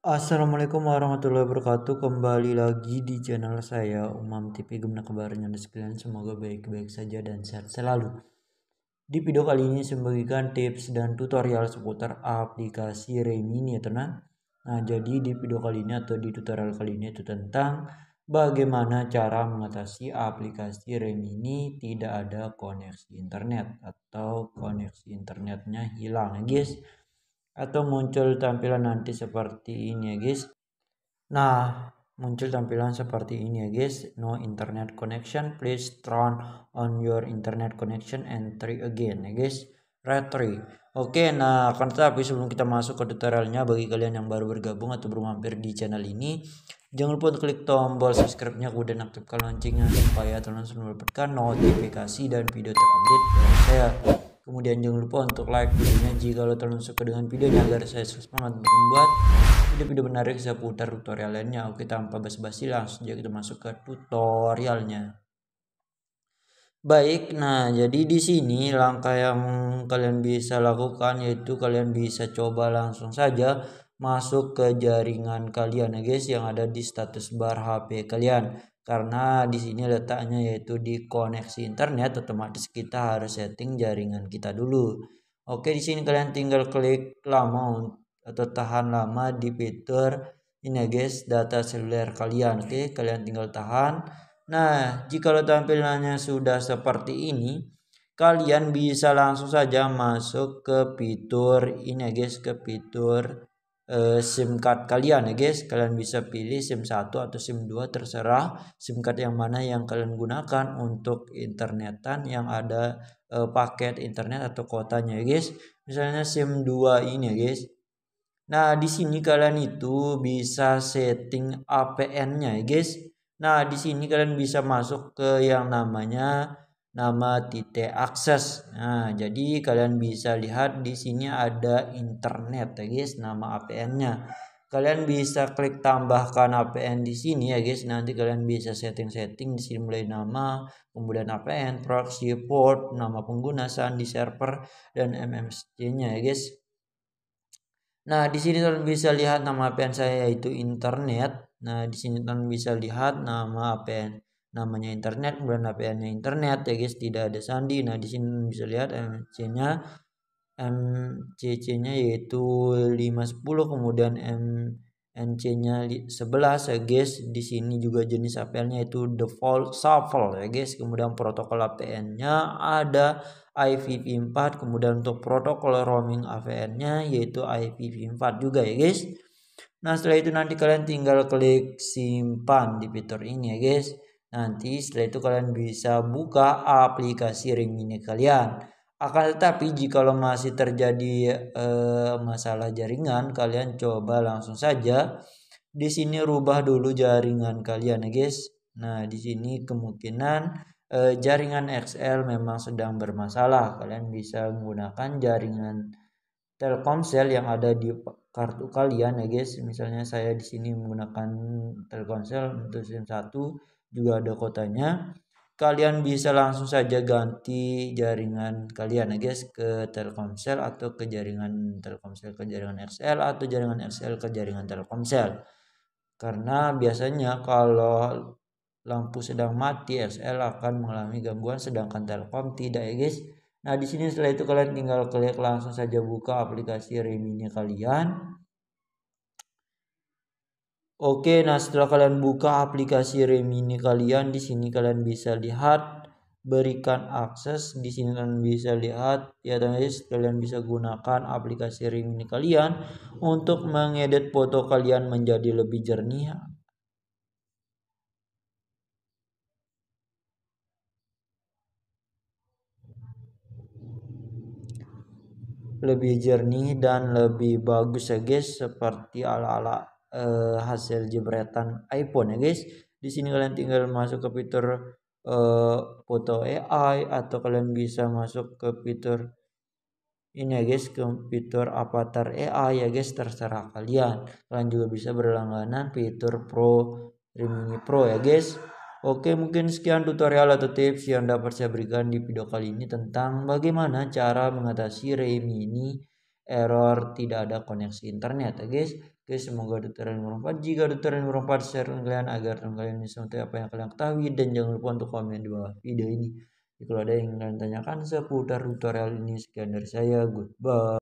Assalamualaikum warahmatullahi wabarakatuh Kembali lagi di channel saya Umam TV Gimana kabarnya anda sekalian Semoga baik-baik saja dan sehat selalu Di video kali ini saya bagikan tips dan tutorial seputar aplikasi Remini ya teman Nah jadi di video kali ini atau di tutorial kali ini itu tentang Bagaimana cara mengatasi aplikasi Remini tidak ada koneksi internet Atau koneksi internetnya hilang ya guys atau muncul tampilan nanti seperti ini ya guys nah muncul tampilan seperti ini ya guys no internet connection please turn on your internet connection and try again ya guys retry oke nah akan tetapi sebelum kita masuk ke tutorialnya, bagi kalian yang baru bergabung atau belum mampir di channel ini jangan lupa untuk klik tombol subscribe-nya kemudian aktifkan loncengnya supaya teman-teman mendapatkan notifikasi dan video terupdate dari saya Kemudian jangan lupa untuk like videonya jika lo terlalu suka dengan videonya agar saya semangat untuk membuat video-video menarik seputar tutorial lainnya. Oke tanpa basa-basi langsung aja kita masuk ke tutorialnya. Baik, nah jadi di sini langkah yang kalian bisa lakukan yaitu kalian bisa coba langsung saja masuk ke jaringan kalian ya guys yang ada di status bar HP kalian karena di sini letaknya yaitu di koneksi internet otomatis kita harus setting jaringan kita dulu oke di sini kalian tinggal klik lama atau tahan lama di fitur ini guys data seluler kalian oke kalian tinggal tahan nah jika tampilannya sudah seperti ini kalian bisa langsung saja masuk ke fitur ini guys ke fitur Eh, SIM card kalian ya guys. Kalian bisa pilih SIM 1 atau SIM 2 terserah SIM card yang mana yang kalian gunakan untuk internetan yang ada e, paket internet atau kotanya ya guys. Misalnya SIM 2 ini ya guys. Nah, di sini kalian itu bisa setting APN-nya ya guys. Nah, di sini kalian bisa masuk ke yang namanya nama titik akses. Nah, jadi kalian bisa lihat di sini ada internet ya guys, nama APN-nya. Kalian bisa klik tambahkan APN di sini ya guys. Nanti kalian bisa setting-setting di sini mulai nama, kemudian APN, proxy port, nama pengguna, sandi server dan MMC-nya ya guys. Nah, di sini kalian bisa lihat nama APN saya yaitu internet. Nah, di sini kalian bisa lihat nama APN namanya internet kemudian hp nya internet ya guys tidak ada sandi nah di sini bisa lihat MC-nya MCC-nya yaitu 510 kemudian M NC-nya 11 ya guys di sini juga jenis hp nya itu default shuffle ya guys kemudian protokol APN-nya ada IPv4 kemudian untuk protokol roaming APN-nya yaitu IPv4 juga ya guys nah setelah itu nanti kalian tinggal klik simpan di fitur ini ya guys Nanti setelah itu kalian bisa buka aplikasi ring ini kalian. Akan tetapi jika lo masih terjadi eh, masalah jaringan, kalian coba langsung saja di sini rubah dulu jaringan kalian ya guys. Nah, di sini kemungkinan eh, jaringan XL memang sedang bermasalah. Kalian bisa menggunakan jaringan Telkomsel yang ada di kartu kalian ya guys. Misalnya saya di sini menggunakan Telkomsel untuk SIM 1 juga ada kotanya kalian bisa langsung saja ganti jaringan kalian ya guys ke Telkomsel atau ke jaringan Telkomsel ke jaringan XL atau jaringan XL ke jaringan Telkomsel karena biasanya kalau lampu sedang mati XL akan mengalami gangguan sedangkan Telkom tidak ya guys nah di sini setelah itu kalian tinggal klik langsung saja buka aplikasi nya kalian Oke, nah setelah kalian buka aplikasi Remini kalian, di sini kalian bisa lihat berikan akses di sini kalian bisa lihat ya guys kalian bisa gunakan aplikasi Remini kalian untuk mengedit foto kalian menjadi lebih jernih lebih jernih dan lebih bagus ya guys seperti ala-ala uh, hasil jebretan iPhone ya guys di sini kalian tinggal masuk ke fitur uh, foto AI atau kalian bisa masuk ke fitur ini ya guys ke fitur avatar AI ya guys terserah kalian kalian juga bisa berlangganan fitur Pro Rimini Pro ya guys Oke mungkin sekian tutorial atau tips yang dapat saya berikan di video kali ini tentang bagaimana cara mengatasi ini error tidak ada koneksi internet ya guys Oke, semoga tutorial ini bermanfaat. Jika tutorial ini bermanfaat, share dengan kalian agar teman kalian bisa mengetahui apa yang kalian ketahui dan jangan lupa untuk komen di bawah video ini. Jika ada yang kalian tanyakan seputar tutorial ini, sekian dari saya. Goodbye.